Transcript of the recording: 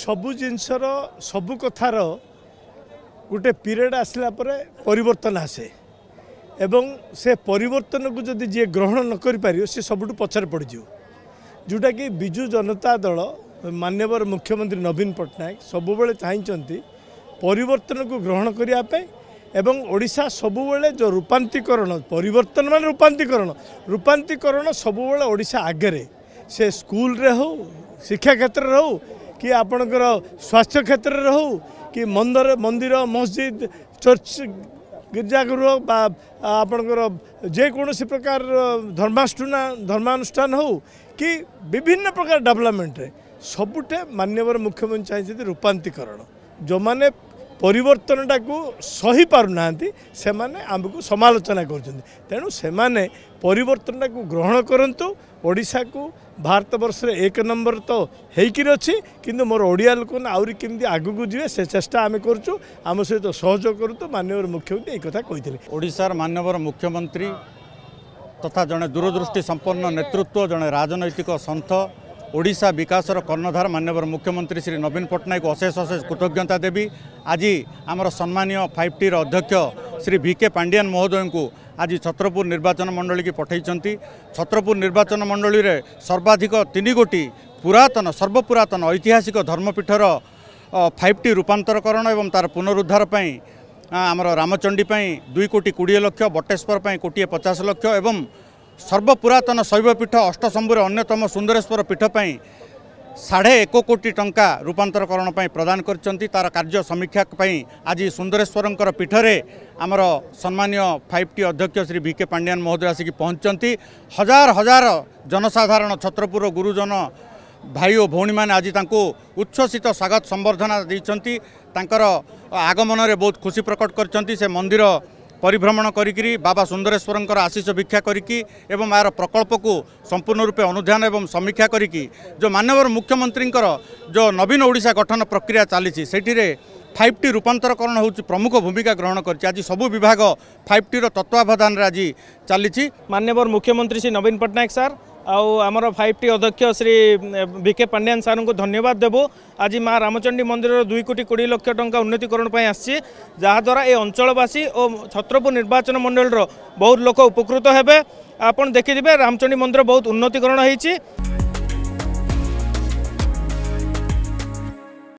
ସବୁ ଜିନିଷର ସବୁ କଥାର ଗୋଟେ ପିରିୟଡ଼ ଆସିଲା ପରେ ପରିବର୍ତ୍ତନ ଆସେ ଏବଂ ସେ ପରିବର୍ତ୍ତନକୁ ଯଦି ଯିଏ ଗ୍ରହଣ ନ କରିପାରିବ ସେ ସବୁଠୁ ପଛରେ ପଡ଼ିଯିବ ଯେଉଁଟାକି ବିଜୁ ଜନତା ଦଳ ମାନ୍ୟବର ମୁଖ୍ୟମନ୍ତ୍ରୀ ନବୀନ ପଟ୍ଟନାୟକ ସବୁବେଳେ ଚାହିଁଛନ୍ତି ପରିବର୍ତ୍ତନକୁ ଗ୍ରହଣ କରିବା ପାଇଁ ଏବଂ ଓଡ଼ିଶା ସବୁବେଳେ ଯେଉଁ ରୂପାନ୍ତିକରଣ ପରିବର୍ତ୍ତନ ମାନେ ରୂପାନ୍ତିକରଣ ରୂପାନ୍ତିକରଣ ସବୁବେଳେ ଓଡ଼ିଶା ଆଗରେ ସେ ସ୍କୁଲରେ ହେଉ ଶିକ୍ଷା କ୍ଷେତ୍ରରେ ହେଉ କି ଆପଣଙ୍କର ସ୍ୱାସ୍ଥ୍ୟ କ୍ଷେତ୍ରରେ ହେଉ କି ମନ୍ଦିର ମନ୍ଦିର ମସଜିଦ ଚର୍ଚ୍ଚ ଗିର୍ଜାଗୃହ ବା ଆପଣଙ୍କର ଯେକୌଣସି ପ୍ରକାରର ଧର୍ମାଷ୍ଠୁନା ଧର୍ମାନୁଷ୍ଠାନ ହେଉ କି ବିଭିନ୍ନ ପ୍ରକାର ଡେଭଲପମେଣ୍ଟରେ ସବୁଠେ ମାନ୍ୟବର ମୁଖ୍ୟମନ୍ତ୍ରୀ ଚାହିଁଛନ୍ତି ରୂପାନ୍ତିକରଣ ଯେଉଁମାନେ ପରିବର୍ତ୍ତନଟାକୁ ସହି ପାରୁନାହାନ୍ତି ସେମାନେ ଆମକୁ ସମାଲୋଚନା କରୁଛନ୍ତି ତେଣୁ ସେମାନେ ପରିବର୍ତ୍ତନଟାକୁ ଗ୍ରହଣ କରନ୍ତୁ ଓଡ଼ିଶାକୁ ଭାରତବର୍ଷରେ ଏକ ନମ୍ବର ତ ହେଇକରି ଅଛି କିନ୍ତୁ ମୋର ଓଡ଼ିଆ ଲୋକମାନେ ଆହୁରି କେମିତି ଆଗକୁ ଯିବେ ସେ ଚେଷ୍ଟା ଆମେ କରୁଛୁ ଆମ ସହିତ ସହଯୋଗ କରନ୍ତୁ ମାନ୍ୟବର ମୁଖ୍ୟମନ୍ତ୍ରୀ ଏହି କଥା କହିଥିଲେ ଓଡ଼ିଶାର ମାନ୍ୟବର ମୁଖ୍ୟମନ୍ତ୍ରୀ ତଥା ଜଣେ ଦୂରଦୃଷ୍ଟି ସମ୍ପନ୍ନ ନେତୃତ୍ୱ ଜଣେ ରାଜନୈତିକ ସନ୍ଥ ଓଡ଼ିଶା ବିକାଶର କର୍ଣ୍ଣଧାର ମାନ୍ୟବର ମୁଖ୍ୟମନ୍ତ୍ରୀ ଶ୍ରୀ ନବୀନ ପଟ୍ଟନାୟକ ଅଶେଷ ଅଶେଷ କୃତଜ୍ଞତା ଦେବି ଆଜି ଆମର ସମ୍ମାନୀୟ ଫାଇଭ୍ ଟିର ଅଧ୍ୟକ୍ଷ ଶ୍ରୀ ଭିକେ ପାଣ୍ଡିଆନ ମହୋଦୟଙ୍କୁ ଆଜି ଛତ୍ରପୁର ନିର୍ବାଚନ ମଣ୍ଡଳୀକି ପଠାଇଛନ୍ତି ଛତ୍ରପୁର ନିର୍ବାଚନ ମଣ୍ଡଳୀରେ ସର୍ବାଧିକ ତିନି ଗୋଟି ପୁରାତନ ସର୍ବପୁରାତନ ଐତିହାସିକ ଧର୍ମପୀଠର ଫାଇଭ୍ ଟି ରୂପାନ୍ତରକରଣ ଏବଂ ତା'ର ପୁନରୁଦ୍ଧାର ପାଇଁ ଆମର ରାମଚଣ୍ଡୀ ପାଇଁ ଦୁଇ କୋଟି କୋଡ଼ିଏ ଲକ୍ଷ ବଟେଶ୍ୱର ପାଇଁ କୋଟିଏ ପଚାଶ ଲକ୍ଷ ଏବଂ ସର୍ବପୁରାତନ ଶୈବପୀଠ ଅଷ୍ଟଶମ୍ଭୁର ଅନ୍ୟତମ ସୁନ୍ଦରେଶ୍ୱର ପୀଠ ପାଇଁ ସାଢ଼େ ଏକ କୋଟି ଟଙ୍କା ରୂପାନ୍ତରକରଣ ପାଇଁ ପ୍ରଦାନ କରିଛନ୍ତି ତା'ର କାର୍ଯ୍ୟ ସମୀକ୍ଷା ପାଇଁ ଆଜି ସୁନ୍ଦରେଶ୍ୱରଙ୍କର ପୀଠରେ ଆମର ସମ୍ମାନୀୟ ଫାଇଭ୍ ଟି ଅଧ୍ୟକ୍ଷ ଶ୍ରୀ ଭିକେ ପାଣ୍ଡିଆନ ମହୋଦୟ ଆସିକି ପହଞ୍ଚନ୍ତି ହଜାର ହଜାର ଜନସାଧାରଣ ଛତ୍ରପୁରର ଗୁରୁଜନ ଭାଇ ଓ ଭଉଣୀମାନେ ଆଜି ତାଙ୍କୁ ଉଚ୍ଛ୍ୱସିତ ସ୍ୱାଗତ ସମ୍ବର୍ଦ୍ଧନା ଦେଇଛନ୍ତି ତାଙ୍କର ଆଗମନରେ ବହୁତ ଖୁସି ପ୍ରକଟ କରିଛନ୍ତି ସେ ମନ୍ଦିର ପରିଭ୍ରମଣ କରିକିରି ବାବା ସୁନ୍ଦରେଶ୍ୱରଙ୍କର ଆଶିଷ ଭିକ୍ଷା କରିକି ଏବଂ ଏହାର ପ୍ରକଳ୍ପକୁ ସମ୍ପୂର୍ଣ୍ଣ ରୂପେ ଅନୁଧ୍ୟାନ ଏବଂ ସମୀକ୍ଷା କରିକି ଯେଉଁ ମାନ୍ୟବର ମୁଖ୍ୟମନ୍ତ୍ରୀଙ୍କର ଯେଉଁ ନବୀନ ଓଡ଼ିଶା ଗଠନ ପ୍ରକ୍ରିୟା ଚାଲିଛି ସେଥିରେ ଫାଇଭ୍ ଟି ରୂପାନ୍ତରକରଣ ହେଉଛି ପ୍ରମୁଖ ଭୂମିକା ଗ୍ରହଣ କରିଛି ଆଜି ସବୁ ବିଭାଗ ଫାଇଭ୍ ଟିର ତତ୍ତ୍ୱାବଧାନରେ ଆଜି ଚାଲିଛି ମାନ୍ୟବର ମୁଖ୍ୟମନ୍ତ୍ରୀ ଶ୍ରୀ ନବୀନ ପଟ୍ଟନାୟକ ସାର୍ ଆଉ ଆମର ଫାଇଭ୍ ଟି ଅଧ୍ୟକ୍ଷ ଶ୍ରୀ ଭିକେ ପାଣ୍ଡିଆନ୍ ସାର୍ଙ୍କୁ ଧନ୍ୟବାଦ ଦେବୁ ଆଜି ମା ରାମଚଣ୍ଡୀ ମନ୍ଦିରର ଦୁଇ କୋଟି କୋଡ଼ିଏ ଲକ୍ଷ ଟଙ୍କା ଉନ୍ନତିକରଣ ପାଇଁ ଆସିଛି ଯାହାଦ୍ୱାରା ଏ ଅଞ୍ଚଳବାସୀ ଓ ଛତ୍ରପୁର ନିର୍ବାଚନ ମଣ୍ଡଳୀର ବହୁତ ଲୋକ ଉପକୃତ ହେବେ ଆପଣ ଦେଖିଥିବେ ରାମଚଣ୍ଡୀ ମନ୍ଦିର ବହୁତ ଉନ୍ନତିକରଣ ହୋଇଛି